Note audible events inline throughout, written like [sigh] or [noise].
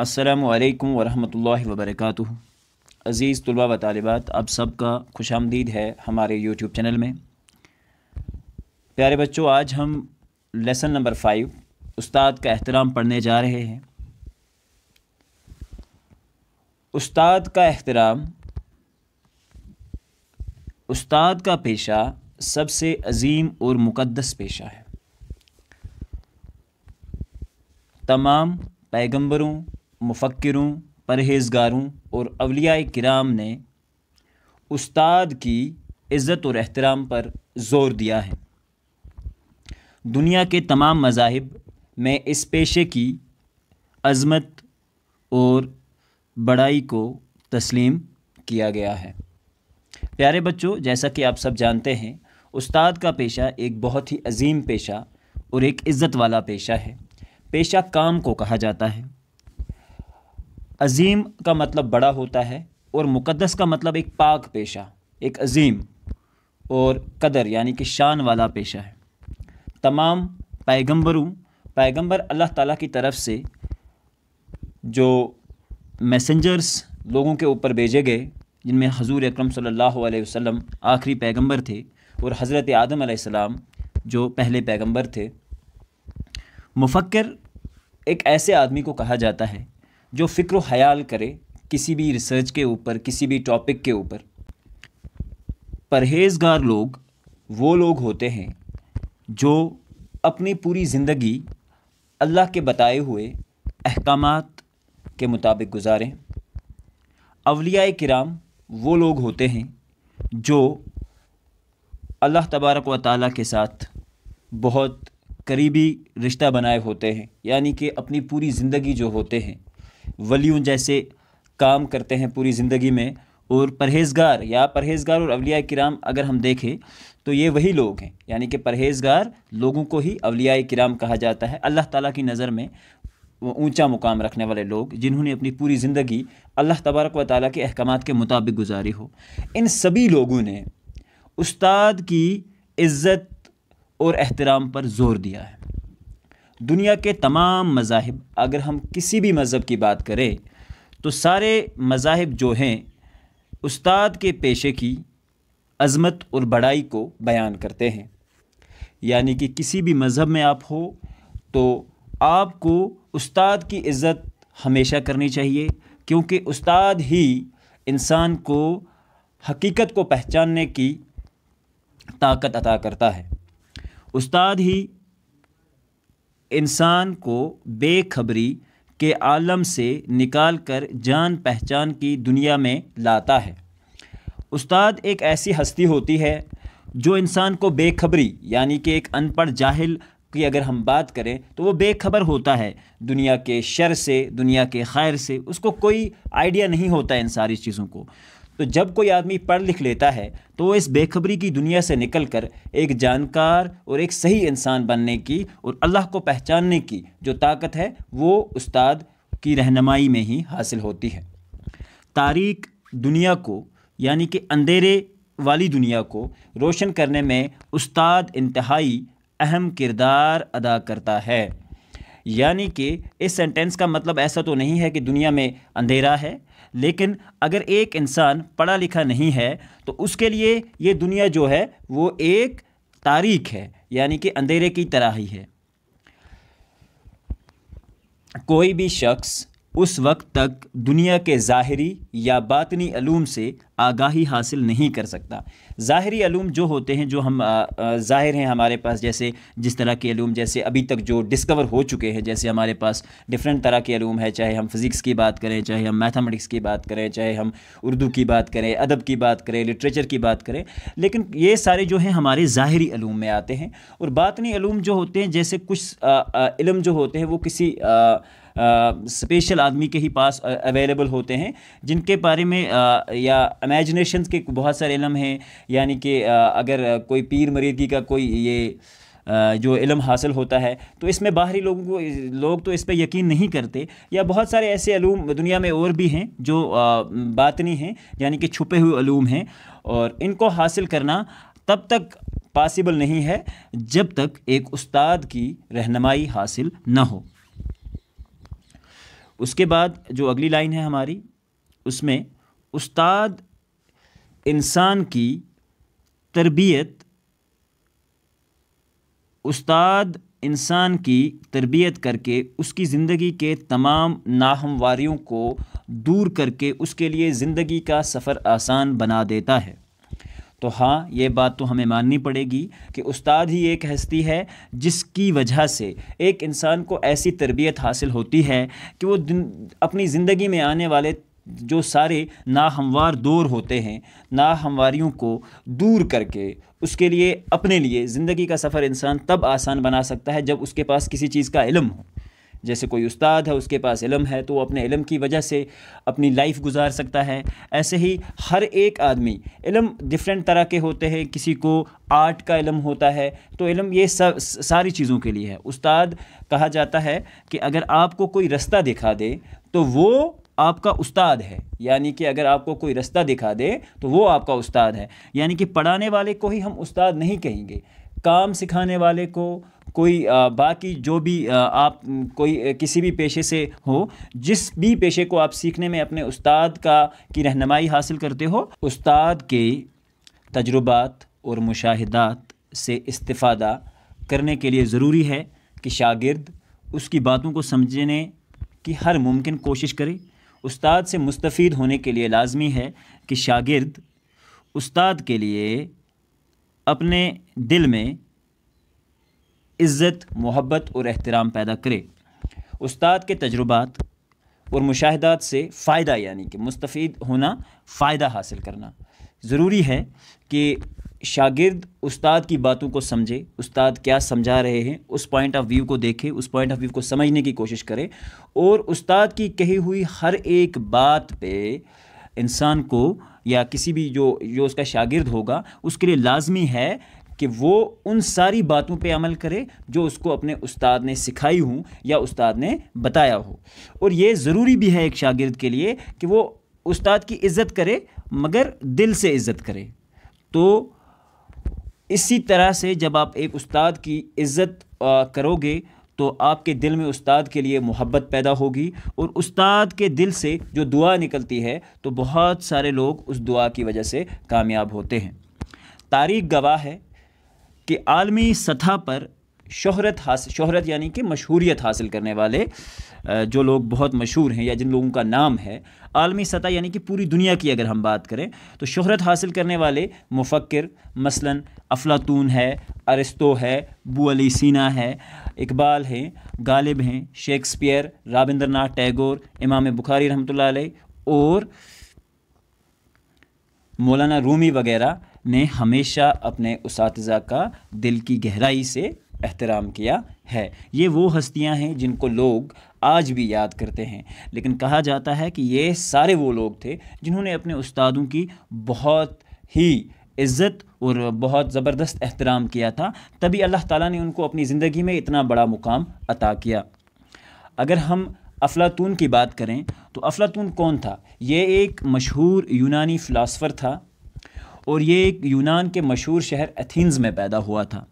असलकम वरहमल वबरक अज़ीज़ तलबा व तालबात आप सबका खुश आमदीद है हमारे यूट्यूब चैनल में प्यारे बच्चों आज हम लेसन नंबर फाइव उस्ताद का एहतराम पढ़ने जा रहे हैं उस्ताद का एहतराम उस्ताद का पेशा सबसे अजीम और मुकद्दस पेशा है तमाम पैगंबरों मुफ़क्रों परहेज़गारों और अवलिया कराम ने उस्ताद की इज़्ज़त और एहतराम पर ज़ोर दिया है दुनिया के तमाम मजाहब में इस पेशे की अज़मत और बड़ाई को तस्लीम किया गया है प्यारे बच्चों जैसा कि आप सब जानते हैं उस्ताद का पेशा एक बहुत ही अजीम पेशा और एक इज़्ज़त वाला पेशा है पेशा काम को कहा जाता है अजीम का मतलब बड़ा होता है और मुक़दस का मतलब एक पाक पेशा एक अजीम और कदर यानी कि शान वाला पेशा है तमाम पैगम्बरों पैगम्बर अल्लाह ताला की तरफ से जो मैसेंजर्स लोगों के ऊपर भेजे गए जिनमें हजूर अक्रम सल्लल्लाहु अलैहि वसल्लम आखिरी पैगंबर थे और हज़रत आदम सलाम जो पहले पैगंबर थे मुफक्र एक ऐसे आदमी को कहा जाता है जो फ़िक्र हयाल करे किसी भी रिसर्च के ऊपर किसी भी टॉपिक के ऊपर परहेजगार लोग वो लोग होते हैं जो अपनी पूरी ज़िंदगी अल्लाह के बताए हुए अहकाम के मुताबिक गुजारें अवलिया कराम वो लोग होते हैं जो अल्लाह तबारक व ताल के साथ बहुत करीबी रिश्ता बनाए होते हैं यानी कि अपनी पूरी ज़िंदगी जो होते हैं वलियों जैसे काम करते हैं पूरी ज़िंदगी में और परहेज़गार या परहेज़गार और अवलिया कराम अगर हम देखें तो ये वही लोग हैं यानी कि परहेज़गार लोगों को ही अवलिया कराम कहा जाता है अल्लाह ताला की नज़र में ऊंचा मुकाम रखने वाले लोग जिन्होंने अपनी पूरी ज़िंदगी अल्लाह तबारक व ताली के अहकाम के मुताबिक गुजारी हो इन सभी लोगों ने उस्ताद की इज़्ज़त और एहतराम पर ज़ोर दिया है दुनिया के तमाम मज़ाहब अगर हम किसी भी मज़हब की बात करें तो सारे मजाहब जो हैं उस्ताद के पेशे की अज़मत और बड़ाई को बयान करते हैं यानी कि किसी भी मज़हब में आप हो तो आपको उस्ताद की इज़्ज़त हमेशा करनी चाहिए क्योंकि उस्ताद ही इंसान को हकीकत को पहचानने की ताकत अता करता है उस्ताद ही इंसान को बेखबरी के आलम से निकाल कर जान पहचान की दुनिया में लाता है उस्ताद एक ऐसी हस्ती होती है जो इंसान को बेखबरी यानी कि एक अनपढ़ जाहिल की अगर हम बात करें तो वो बेखबर होता है दुनिया के शर से दुनिया के खैर से उसको कोई आइडिया नहीं होता है इन सारी चीज़ों को तो जब कोई आदमी पढ़ लिख लेता है तो वो इस बेखबरी की दुनिया से निकलकर एक जानकार और एक सही इंसान बनने की और अल्लाह को पहचानने की जो ताकत है वो उस्ताद की रहनमाई में ही हासिल होती है तारीख दुनिया को यानी कि अंधेरे वाली दुनिया को रोशन करने में उस्ताद इंतहाई अहम किरदार अदा करता है यानी कि इस सेंटेंस का मतलब ऐसा तो नहीं है कि दुनिया में अंधेरा है लेकिन अगर एक इंसान पढ़ा लिखा नहीं है तो उसके लिए ये दुनिया जो है वो एक तारीख है यानी कि अंधेरे की तरह ही है कोई भी शख्स उस वक्त तक दुनिया के ज़ाहरी या बातनी अलूम से आगाही हासिल नहीं कर सकता ज़ाहरी अलूम जो होते हैं जो हम ज़ाहिर हैं हमारे पास जैसे जिस तरह के अलूम जैसे अभी तक जो डिस्कवर हो चुके हैं जैसे हमारे पास डिफरेंट तरह के अलूम है चाहे हम फ़िज़िक्स की बात करें चाहे हम मैथमेटिक्स की बात करें चाहे हम उर्दू की बात करें अदब की बात करें लिटरेचर की बात करें लेकिन ये सारे जो हैं हमारे ज़ाहरी अलूम में आते हैं और बातनी अलूम जो होते हैं जैसे कुछ इलम जो होते हैं वो किसी स्पेशल आदमी के ही पास अवेलेबल होते हैं जिन जिनके बारे में आ, या इमेजिनेशन के बहुत सारे इलम हैं यानी कि अगर कोई पीर मरीदगी का कोई ये जो इलम हासिल होता है तो इसमें बाहरी लोगों को लोग तो इस पर यकीन नहीं करते या बहुत सारे ऐसे अलूम दुनिया में और भी हैं जो बातनी हैं यानी कि छुपे हुए अलूम हैं और इनको हासिल करना तब तक पॉसिबल नहीं है जब तक एक उस्ताद की रहनमाई हासिल ना हो उसके बाद जो अगली लाइन है हमारी उसमें उस्ताद इंसान की तरबियत उस्ताद इंसान की तरबियत करके उसकी ज़िंदगी के तमाम नाहमवारियों को दूर करके उसके लिए ज़िंदगी का सफ़र आसान बना देता है तो हाँ ये बात तो हमें माननी पड़ेगी कि उस्ताद ही एक हस्ती है जिसकी वजह से एक इंसान को ऐसी तरबियत हासिल होती है कि वो दिन अपनी ज़िंदगी में आने वाले जो सारे नाहमवार दौर होते हैं नाहमवारियों को दूर करके उसके लिए अपने लिए ज़िंदगी का सफ़र इंसान तब आसान बना सकता है जब उसके पास किसी चीज़ का इलम हो जैसे कोई उस्ताद है उसके पास इलम है तो वो अपने इलम की वजह से अपनी लाइफ गुजार सकता है ऐसे ही हर एक आदमी इलम डिफरेंट तरह के होते हैं किसी को आर्ट का इलम होता है तो इलम ये सब सारी चीज़ों के लिए है उस्ताद कहा जाता है कि अगर आपको कोई रास्ता दिखा दे तो वो आपका उस्ताद है यानी कि अगर आपको कोई रास्ता दिखा दे तो वो आपका उस्ताद है यानी कि पढ़ाने वाले को ही हम उस्ताद नहीं कहेंगे काम सिखाने वाले को कोई बाकी जो भी आप कोई किसी भी पेशे से हो जिस भी पेशे को आप सीखने में अपने उस्ताद का की रहनमाई हासिल करते हो उस्ताद के तजुर्बात और मुशाहदात से इस्तादा करने के लिए ज़रूरी है कि शागिर्द उसकी बातों को समझने की हर मुमकिन कोशिश करे उस्ताद से मुस्तफ़ होने के लिए लाजमी है कि शागिर्द उस्ताद के लिए अपने दिल में इज़्ज़त मोहब्बत और एहतराम पैदा करे उस्ताद के तजुर्बात और मुशाहदात से फ़ायदा यानी कि मुस्तफ़ होना फ़ायदा हासिल करना ज़रूरी है कि शागिर्द उस्ताद की बातों को समझे उस्ताद क्या समझा रहे हैं उस पॉइंट ऑफ व्यू को देखे उस पॉइंट ऑफ व्यू को समझने की कोशिश करे और उस्ताद की कही हुई हर एक बात पे इंसान को या किसी भी जो जो उसका शागिर्द होगा उसके लिए लाजमी है कि वो उन सारी बातों पे अमल करे जो उसको अपने उस्ताद ने सिखाई हूँ या उस्ताद ने बताया हो और ये ज़रूरी भी है एक शागिर्द के लिए कि वो उस्ताद की इज़्ज़त करे मगर दिल से इज़्ज़त करे तो इसी तरह से जब आप एक उस्ताद की इज़्ज़त करोगे तो आपके दिल में उस्ताद के लिए मोहब्बत पैदा होगी और उस्ताद के दिल से जो दुआ निकलती है तो बहुत सारे लोग उस दुआ की वजह से कामयाब होते हैं तारीख गवाह है कि आलमी सतह पर शहरत हासिल शहरत यानी कि मशहूरियत हासिल करने वाले जो लोग बहुत मशहूर हैं या जिन लोगों का नाम है आलमी सतह यानी कि पूरी दुनिया की अगर हम बात करें तो शहरत हासिल करने वाले मुफक्र मसलन अफलातून है अरिस्तो है बू अली सीना है इकबाल हैं गालिब हैं शेक्सपियर राबिंद्र नाथ टैगोर इमाम बुखारी रहमत और मौलाना रूमी वगैरह ने हमेशा अपने उस का दिल की गहराई से एहतराम किया है ये वो हस्तियां हैं जिनको लोग आज भी याद करते हैं लेकिन कहा जाता है कि ये सारे वो लोग थे जिन्होंने अपने उस्तादों की बहुत ही इज़्ज़त और बहुत ज़बरदस्त एहतराम किया था तभी अल्लाह ताला ने उनको अपनी ज़िंदगी में इतना बड़ा मुकाम अता किया अगर हम अफलातून की बात करें तो अफलातून कौन था ये एक मशहूर यूनानी फ़िलासफ़र था और ये एक यूनान के मशहूर शहर एथीन्स में पैदा हुआ था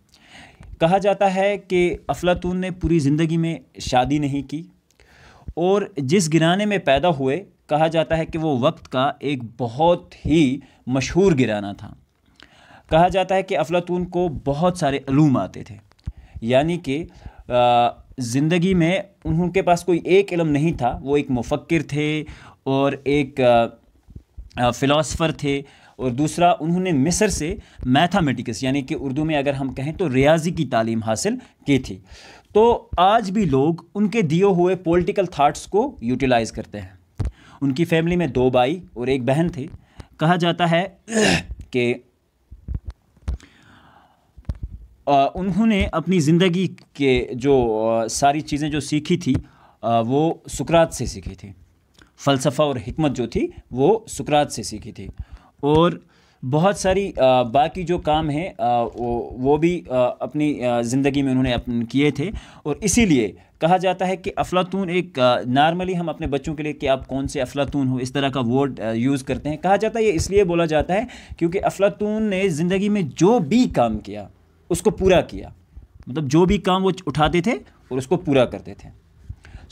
कहा जाता है कि अफलातून ने पूरी ज़िंदगी में शादी नहीं की और जिस गिराने में पैदा हुए कहा जाता है कि वो वक्त का एक बहुत ही मशहूर गिराना था कहा जाता है कि अफलातून को बहुत सारे अलूम आते थे यानी कि ज़िंदगी में उनके पास कोई एक इलम नहीं था वो एक मुफक्र थे और एक फ़िलासफ़र थे और दूसरा उन्होंने मिसर से मैथामेटिक्स यानी कि उर्दू में अगर हम कहें तो रियाजी की तालीम हासिल की थी तो आज भी लोग उनके दिए हुए पॉलिटिकल थाट्स को यूटिलाइज़ करते हैं उनकी फैमिली में दो भाई और एक बहन थे कहा जाता है कि उन्होंने अपनी ज़िंदगी के जो सारी चीज़ें जो सीखी थी वो सुकरात से सीखी थी फ़लसफ़ा और हमत जो थी वो सुकरात से सीखी थी और बहुत सारी बाकी जो काम हैं वो, भी अपनी ज़िंदगी में उन्होंने अपन किए थे और इसीलिए कहा जाता है कि अफलातून एक नॉर्मली हम अपने बच्चों के लिए कि आप कौन से अफलातून हो इस तरह का वर्ड यूज़ करते हैं कहा जाता है ये इसलिए बोला जाता है क्योंकि अफलातून ने ज़िंदगी में जो भी काम किया उसको पूरा किया मतलब जो भी काम वो उठाते थे और उसको पूरा करते थे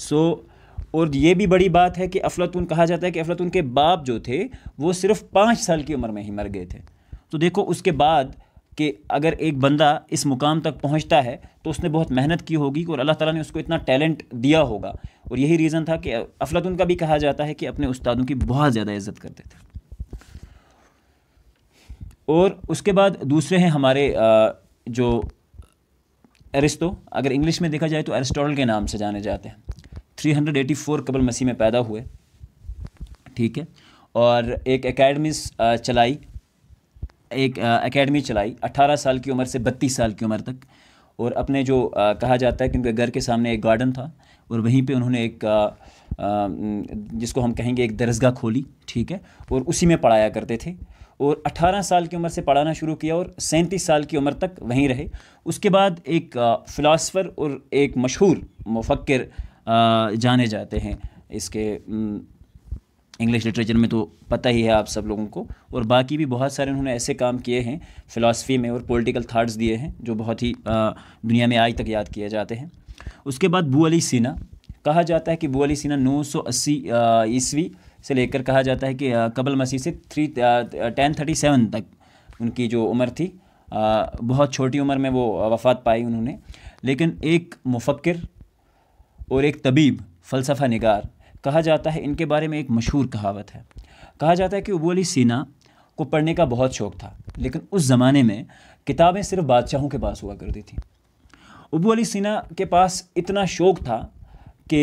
सो so, और ये भी बड़ी बात है कि अफलातून कहा जाता है कि अफलातून के बाप जो थे वो सिर्फ पाँच साल की उम्र में ही मर गए थे तो देखो उसके बाद कि अगर एक बंदा इस मुकाम तक पहुंचता है तो उसने बहुत मेहनत की होगी और अल्लाह ताला ने उसको इतना टैलेंट दिया होगा और यही रीज़न था कि अफलातून का भी कहा जाता है कि अपने उस्तादों की बहुत ज़्यादा इज्जत करते थे और उसके बाद दूसरे हैं हमारे जो अरिस्तो अगर इंग्लिश में देखा जाए तो एरिस्टोटल के नाम से जाने जाते हैं 384 कबल मसीह में पैदा हुए ठीक है और एक एकेडमी चलाई एक एकेडमी चलाई 18 साल की उम्र से 32 साल की उम्र तक और अपने जो आ, कहा जाता है कि उनके घर के सामने एक गार्डन था और वहीं पे उन्होंने एक आ, जिसको हम कहेंगे एक दरसगाह खोली ठीक है और उसी में पढ़ाया करते थे और 18 साल की उम्र से पढ़ाना शुरू किया और सैंतीस साल की उम्र तक वहीं रहे उसके बाद एक फ़िलासफ़र और एक मशहूर मुफक्र जाने जाते हैं इसके इंग्लिश लिटरेचर में तो पता ही है आप सब लोगों को और बाकी भी बहुत सारे उन्होंने ऐसे काम किए हैं फ़िलासफ़ी में और पॉलिटिकल थाट्स दिए हैं जो बहुत ही दुनिया में आज तक याद किए जाते हैं उसके बाद बू अली सीना कहा जाता है कि बू अली सीना 980 ईस्वी से लेकर कहा जाता है कि कबल मसीह से थ्री टेन थर्टी सेवन तक उनकी जो उम्र थी बहुत छोटी उम्र में वो वफ़ात पाई उन्होंने लेकिन एक मुफक्र और एक तबीब फ़लसफ़ा निगार कहा जाता है इनके बारे में एक मशहूर कहावत है कहा जाता है कि अबू अली सीना को पढ़ने का बहुत शौक़ था लेकिन उस ज़माने में किताबें सिर्फ बादशाहों के पास हुआ करती थीं अबू अली सीना के पास इतना शौक़ था कि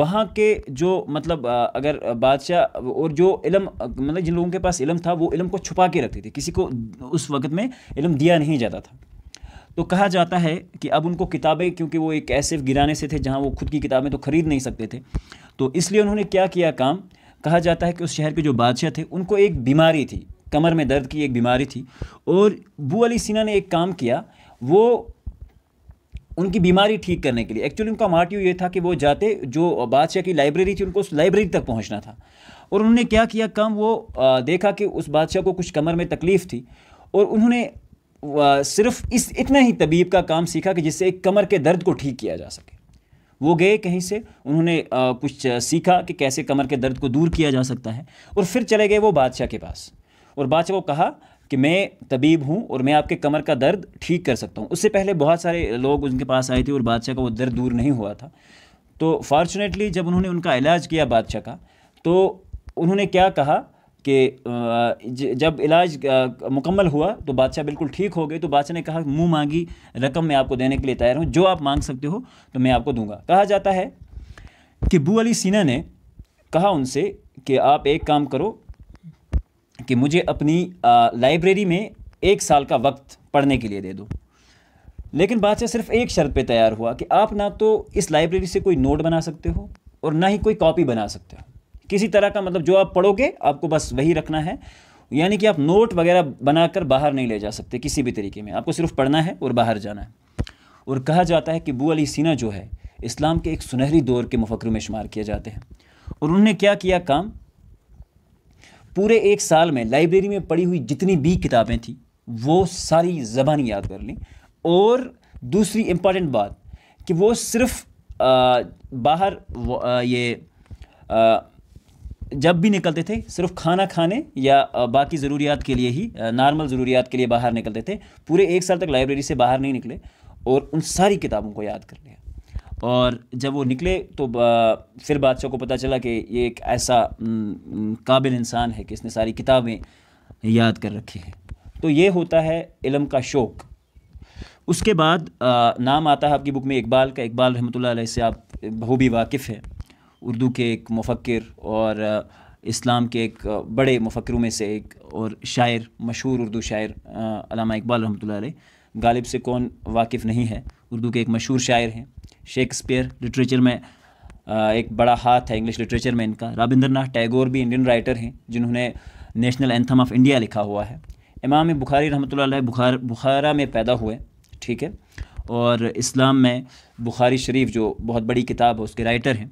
वहाँ के जो मतलब अगर बादशाह और जो इलम मतलब जिन लोगों के पास इलम था वो इलम को छुपा के रखती थी किसी को उस वक़्त में इलम दिया नहीं जाता था तो कहा जाता है कि अब उनको किताबें क्योंकि वो एक ऐसे गिराने से थे जहाँ वो खुद की किताबें तो खरीद नहीं सकते थे तो इसलिए उन्होंने क्या किया काम कहा जाता है कि उस शहर के जो बादशाह थे उनको एक बीमारी थी कमर में दर्द की एक बीमारी थी और बू अली सिन्हा ने एक काम किया वो उनकी बीमारी ठीक करने के लिए एक्चुअली उनका मार्टियो ये था कि वो जाते जो बादशाह की लाइब्रेरी थी उनको उस लाइब्रेरी तक पहुंचना था और उन्होंने क्या किया काम वो देखा कि उस बादशाह को कुछ कमर में तकलीफ़ थी और उन्होंने सिर्फ इस इतना ही तबीब का काम सीखा कि जिससे एक कमर के दर्द को ठीक किया जा सके वो गए कहीं से उन्होंने आ, कुछ सीखा कि कैसे कमर के दर्द को दूर किया जा सकता है और फिर चले गए वो बादशाह के पास और बादशाह को कहा कि मैं तबीब हूँ और मैं आपके कमर का दर्द ठीक कर सकता हूँ उससे पहले बहुत सारे लोग उनके पास आए थे और बादशाह का वो दर्द दूर नहीं हुआ था तो फॉर्चुनेटली जब उन्होंने उनका इलाज किया बादशाह का तो उन्होंने क्या कहा कि जब इलाज मुकम्मल हुआ तो बादशाह बिल्कुल ठीक हो गए तो बादशाह ने कहा मुँह मांगी रकम मैं आपको देने के लिए तैयार हूँ जो आप मांग सकते हो तो मैं आपको दूंगा कहा जाता है कि बू अली सीना ने कहा उनसे कि आप एक काम करो कि मुझे अपनी लाइब्रेरी में एक साल का वक्त पढ़ने के लिए दे दो लेकिन बादशाह सिर्फ एक शर्त पर तैयार हुआ कि आप ना तो इस लाइब्रेरी से कोई नोट बना सकते हो और ना ही कोई कॉपी बना सकते हो किसी तरह का मतलब जो आप पढ़ोगे आपको बस वही रखना है यानी कि आप नोट वगैरह बनाकर बाहर नहीं ले जा सकते किसी भी तरीके में आपको सिर्फ पढ़ना है और बाहर जाना है और कहा जाता है कि बू अली सीना जो है इस्लाम के एक सुनहरी दौर के मुफक्र में शुमार किए जाते हैं और उन्होंने क्या किया काम पूरे एक साल में लाइब्रेरी में पढ़ी हुई जितनी भी किताबें थी वो सारी जबान याद कर ली और दूसरी इम्पॉर्टेंट बात कि वो सिर्फ आ, बाहर आ, ये आ, जब भी निकलते थे सिर्फ खाना खाने या बाकी ज़रूरियात के लिए ही नॉर्मल ज़रूरियात के लिए बाहर निकलते थे पूरे एक साल तक लाइब्रेरी से बाहर नहीं निकले और उन सारी किताबों को याद कर लिया और जब वो निकले तो फिर बादशाह को पता चला कि ये एक ऐसा काबिल इंसान है कि इसने सारी किताबें याद कर रखी हैं तो ये होता है इलम का शौक़ उसके बाद नाम आता है आपकी बुक में इकबाल का इकबाल रहमत से आप भी वाकिफ़ हैं उर्दू के एक मुफक्र और इस्लाम के एक बड़े मुफक्रों में से एक और शायर मशहूर उर्दू शायर अलामा इकबाल रहमत गालिब से कौन वाकिफ़ नहीं है उर्दू के एक मशहूर शायर हैं शेक्सपियर लिटरेचर में एक बड़ा हाथ है इंग्लिश लिटरेचर में इनका रविंद्र नाथ टैगोर भी इंडियन राइटर हैं जिन्होंने नेशनल एंथम ऑफ इंडिया लिखा हुआ है इमाम बुखारी रहमत बुखार बुखारा में पैदा हुए ठीक है और इस्लाम में बुखारी शरीफ जो बहुत बड़ी किताब है उसके राइटर हैं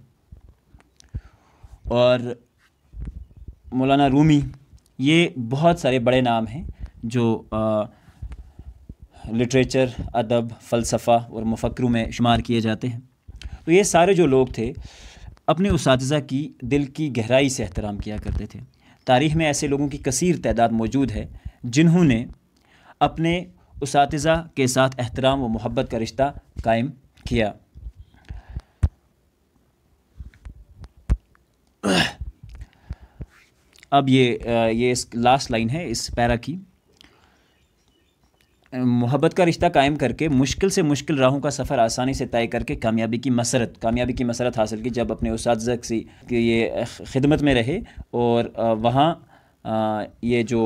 और मौलाना रूमी ये बहुत सारे बड़े नाम हैं जो लिटरेचर अदब फ़लसफ़ा और मफ़क्रों में शुमार किए जाते हैं तो ये सारे जो लोग थे अपने उस की दिल की गहराई से एहतराम किया करते थे तारीख़ में ऐसे लोगों की कसर तदाद मौजूद है जिन्होंने अपने उस के साथ एहतराम व मोहब्बत का रिश्ता कायम किया अब ये ये इस लास्ट लाइन है इस पैरा की मोहब्बत का रिश्ता कायम करके मुश्किल से मुश्किल राहों का सफ़र आसानी से तय करके कामयाबी की मसरत कामयाबी की मसरत हासिल की जब अपने उस की ये खिदमत में रहे और वहाँ ये जो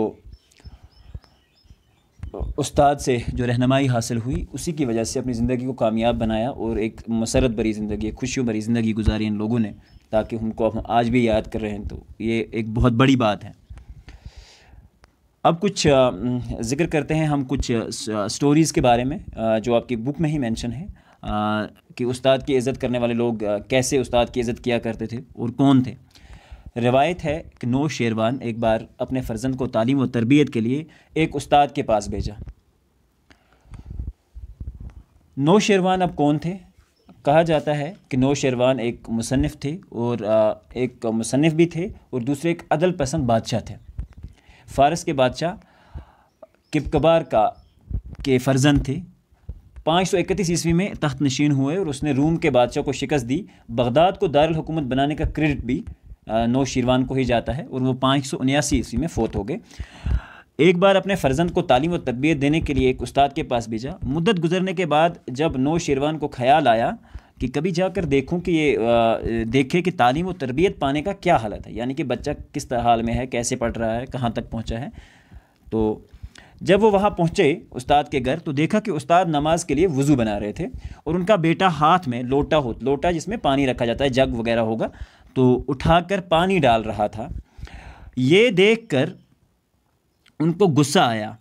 उस्ताद से जो रहनमाई हासिल हुई उसी की वजह से अपनी ज़िंदगी को कामयाब बनाया और एक मसरत भरी ज़िंदगी खुशियों भरी ज़िंदगी गुजारी इन लोगों ने ताकि उनको हम आज भी याद कर रहे हैं तो ये एक बहुत बड़ी बात है अब कुछ जिक्र करते हैं हम कुछ स्टोरीज़ के बारे में जो आपकी बुक में ही मेंशन है कि उस्ताद की इज़्ज़त करने वाले लोग कैसे उस्ताद की इज़्ज़त किया करते थे और कौन थे रिवायत है कि नो शेरवान एक बार अपने फर्जंद को तालीम और तरबियत के लिए एक उस्ताद के पास भेजा नो शेरवान अब कौन थे कहा जाता है कि नौ शेरवान एक मुसनफ़ थे और एक मुसनफ़ भी थे और दूसरे एक अदल पसंद बादशाह थे फ़ारस के बादशाह किबकबार का के फर्जन थे पाँच सौ इकतीस ईस्वी में तख्त नशीन हुए और उसने रूम के बादशाह को शिकस्त दी बगदाद को दारकूमत बनाने का क्रेडिट भी नो शिरवान को ही जाता है और वो पाँच सौ उन्यासी ईस्वी में फोत हो गए एक बार अपने फ़र्जंद को तालीम और तरबियत देने के लिए एक उस्ताद के पास भेजा मुद्दत गुजरने के बाद जब नौ शिरवान को ख्याल आया कि कभी जाकर देखूँ कि ये देखे कि तालीम व तरबियत पाने का क्या हालत है यानी कि बच्चा किस तरह हाल में है कैसे पढ़ रहा है कहाँ तक पहुँचा है तो जब वो वहाँ पहुँचे उस्ताद के घर तो देखा कि उस्ताद नमाज के लिए वज़ू बना रहे थे और उनका बेटा हाथ में लोटा हो लोटा जिसमें पानी रखा जाता है जग वगैरह होगा तो उठाकर पानी डाल रहा था ये देखकर उनको गुस्सा आया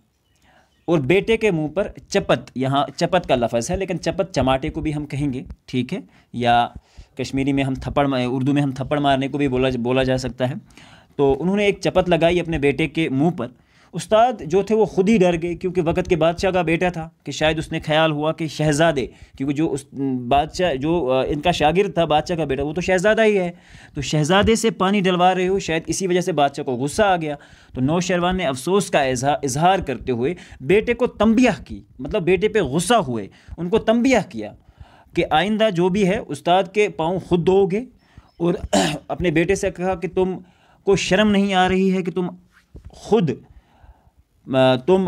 और बेटे के मुंह पर चपत यहाँ चपत का लफज है लेकिन चपत चमाटे को भी हम कहेंगे ठीक है या कश्मीरी में हम थप्पड़ उर्दू में हम थप्पड़ मारने को भी बोला बोला जा सकता है तो उन्होंने एक चपत लगाई अपने बेटे के मुंह पर उस्ताद जो थे वो ख़ुद ही डर गए क्योंकि वक़्त के बादशाह का बेटा था कि शायद उसने ख्याल हुआ कि शहज़ादे क्योंकि जो उस बादशाह जो इनका शागिर था बादशाह का बेटा वो तो शहज़ादा ही है तो शहज़ादे से पानी डलवा रहे हो शायद इसी वजह से बादशाह को गुस्सा आ गया तो नौशरवान ने अफसोस का इजहार करते हुए बेटे को तंबिया की मतलब बेटे पर गुस्सा हुए उनको तंबिया किया कि आइंदा जो भी है उस्ताद के पाँव खुद दोगे और [clears throat] अपने बेटे से कहा कि तुम को शर्म नहीं आ रही है कि तुम खुद तुम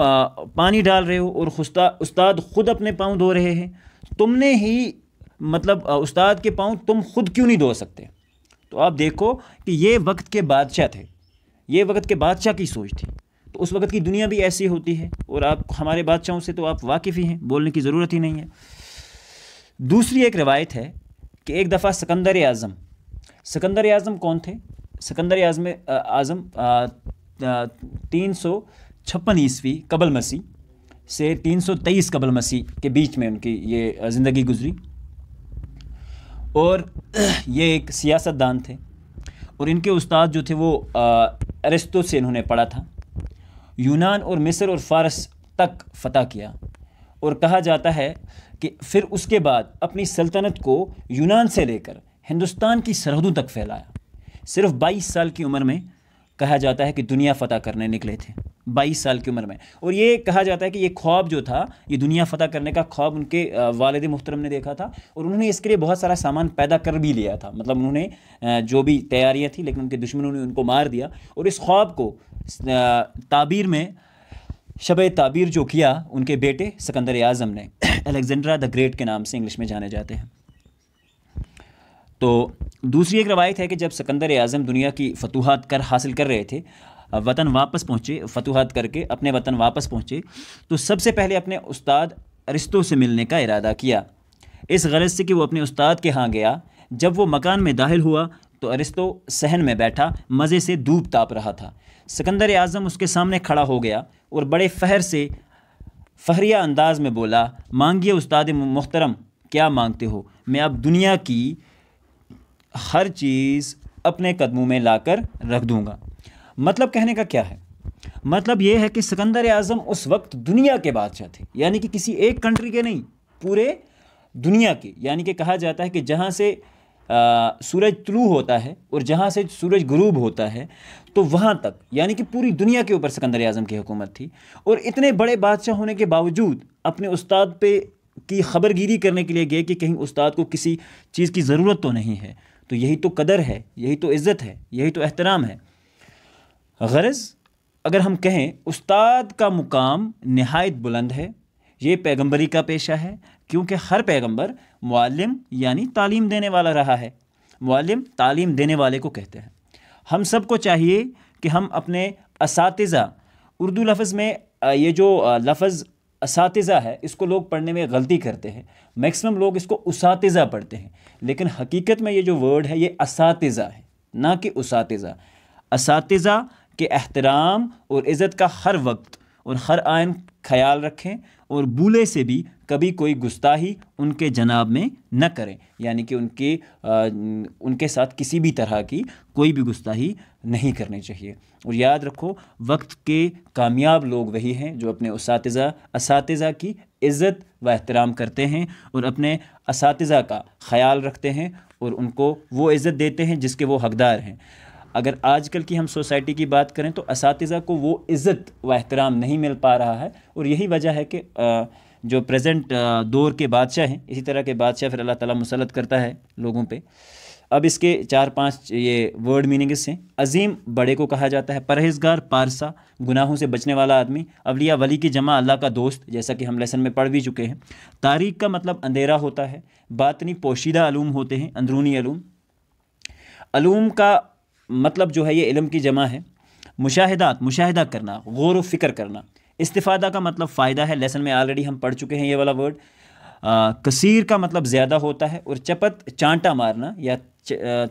पानी डाल रहे हो और खुस्ता उस्ताद ख़ुद अपने पाँव धो रहे हैं तुमने ही मतलब उस्ताद के पाँव तुम खुद क्यों नहीं धो सकते तो आप देखो कि ये वक्त के बादशाह थे ये वक्त के बादशाह की सोच थी तो उस वक्त की दुनिया भी ऐसी होती है और आप हमारे बादशाहों से तो आप वाकिफ़ ही हैं बोलने की ज़रूरत ही नहीं है दूसरी एक रवायत है कि एक दफ़ा सिकंदर आज़म सिकंदर आज़म कौन थे सिकंदर आज़म आज़म तीन सौ छप्पन ईस्वी कबल मसीह से 323 कबल मसीह के बीच में उनकी ये ज़िंदगी गुजरी और [clears throat] ये एक सियासतदान थे और इनके उस्ताद जो थे वो अरिस्तो से इन्होंने पढ़ा था यूनान और मिस्र और फारस तक फतह किया और कहा जाता है कि फिर उसके बाद अपनी सल्तनत को यूनान से लेकर हिंदुस्तान की सरहदों तक फैलाया सिर्फ 22 साल की उम्र में कहा जाता है कि दुनिया फतह करने निकले थे बाईस साल की उम्र में और ये कहा जाता है कि ये ख्वाब जो था ये दुनिया फ़तह करने का ख्वाब उनके वालद मुहतरम ने देखा था और उन्होंने इसके लिए बहुत सारा सामान पैदा कर भी लिया था मतलब उन्होंने जो भी तैयारियाँ थी लेकिन उनके दुश्मनों ने उनको मार दिया और इस ख्वाब को ताबीर में शब ताबीर जो किया उनके बेटे सिकंदर आज़म ने अलेक्जेंड्रा द ग्रेट के नाम से इंग्लिश में जाने जाते हैं तो दूसरी एक रवायत है कि जब सिकंदर आज़म दुनिया की फतूहत कर हासिल कर रहे थे वतन वापस पहुँचे फतूहत करके अपने वतन वापस पहुँचे तो सबसे पहले अपने उस्ताद रिश्तों से मिलने का इरादा किया इस गरज से कि वो अपने उस्ताद के यहाँ गया जब वो मकान में दाखिल हुआ तो अरिस्तो सहन में बैठा मज़े से धूप ताप रहा था सिकंदर आज़म उसके सामने खड़ा हो गया और बड़े फ़हर से फहरिया अंदाज में बोला मांगिए उस्ताद मोहतरम क्या मांगते हो मैं अब दुनिया की हर चीज़ अपने कदमों में लाकर रख दूँगा मतलब कहने का क्या है मतलब ये है कि सिकंदर आज़म उस वक्त दुनिया के बादशाह थे यानी कि किसी एक कंट्री के नहीं पूरे दुनिया के यानी कि कहा जाता है कि जहाँ से आ, सूरज तुलू होता है और जहाँ से सूरज गुरूब होता है तो वहाँ तक यानी कि पूरी दुनिया के ऊपर सिकंदर आज़म की हुकूमत थी और इतने बड़े बादशाह होने के बावजूद अपने उस्ताद पे की खबरगिरी करने के लिए गए कि कहीं उस्ताद को किसी चीज़ की ज़रूरत तो नहीं है तो यही तो कदर है यही तो इज़्ज़त है यही तो एहतराम है गरज अगर हम कहें उस्ताद का मुकाम नहायत बुलंद है ये पैगंबरी का पेशा है क्योंकि हर पैगंबर मालम यानी तालीम देने वाला रहा है मालम तालीम देने वाले को कहते हैं हम सबको चाहिए कि हम अपने इस उर्दू लफ्ज़ में ये जो लफ्ज़ इस है इसको लोग पढ़ने में गलती करते हैं मैक्सिमम लोग इसको उसातजा पढ़ते हैं लेकिन हकीकत में ये जो वर्ड है ये इस है ना कि उस कि अहतराम और इज़्ज़त का हर वक्त और हर आयन ख्याल रखें और बूढ़े से भी कभी कोई गुस्ताही उनके जनाब में न करें यानी कि उनके आ, उनके साथ किसी भी तरह की कोई भी गुस्ताही नहीं करनी चाहिए और याद रखो वक्त के कामयाब लोग वही हैं जो अपने उस की इज़्ज़त व एहतराम करते हैं और अपने इस का ख्याल रखते हैं और उनको वो इज़्ज़त देते हैं जिसके वो हकदार हैं अगर आजकल की हम सोसाइटी की बात करें तो इस को वो इज़्ज़त व एहतराम नहीं मिल पा रहा है और यही वजह है कि जो प्रेजेंट दौर के बादशाह हैं इसी तरह के बादशाह फिर अल्लाह ताला मुसलत करता है लोगों पे अब इसके चार पांच ये वर्ड मीनिंग्स हैं अजीम बड़े को कहा जाता है परहेजगार पारसा गुनाहों से बचने वाला आदमी अवलिया वली की जमा अल्लाह का दोस्त जैसा कि हम लेसन में पढ़ भी चुके हैं तारीख का मतलब अंधेरा होता है बातनी पोशीदा आलूम होते हैं अंदरूनी आलूम आलूम का मतलब जो है ये इलम की जमा है मुशाहदात मुशाहिदा करना गौर व फिक्र करना इस्तिफ़ादा का मतलब फ़ायदा है लेसन में ऑलरेडी हम पढ़ चुके हैं ये वाला वर्ड कसीर का मतलब ज़्यादा होता है और चपत चांटा मारना या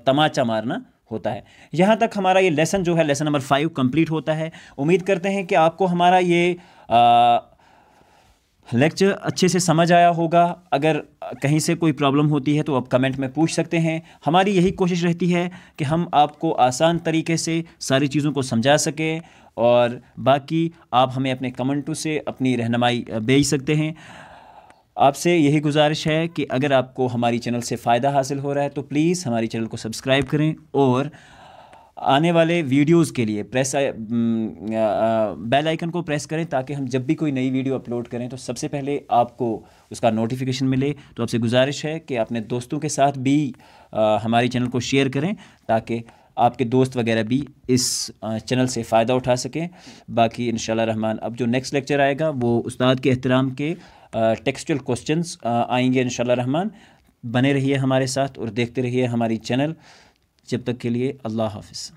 तमाचा मारना होता है यहाँ तक हमारा ये लेसन जो है लेसन नंबर फाइव कंप्लीट होता है उम्मीद करते हैं कि आपको हमारा ये आ, लेक्चर अच्छे से समझ आया होगा अगर कहीं से कोई प्रॉब्लम होती है तो आप कमेंट में पूछ सकते हैं हमारी यही कोशिश रहती है कि हम आपको आसान तरीके से सारी चीज़ों को समझा सकें और बाकी आप हमें अपने कमेंटों से अपनी रहनमाई भेज सकते हैं आपसे यही गुजारिश है कि अगर आपको हमारी चैनल से फ़ायदा हासिल हो रहा है तो प्लीज़ हमारी चैनल को सब्सक्राइब करें और आने वाले वीडियोस के लिए प्रेस बेल आइकन को प्रेस करें ताकि हम जब भी कोई नई वीडियो अपलोड करें तो सबसे पहले आपको उसका नोटिफिकेशन मिले तो आपसे गुजारिश है कि अपने दोस्तों के साथ भी आ, हमारे चैनल को शेयर करें ताकि आपके दोस्त वगैरह भी इस चैनल से फ़ायदा उठा सकें बाकी इन रहमान अब जो नेक्स्ट लेक्चर आएगा वो उस्ताद के एहतराम के टेक्सचुअल क्वेश्चंस आएंगे इन रहमान बने रहिए हमारे साथ और देखते रहिए हमारी चैनल जब तक के लिए अल्लाह हाफिज़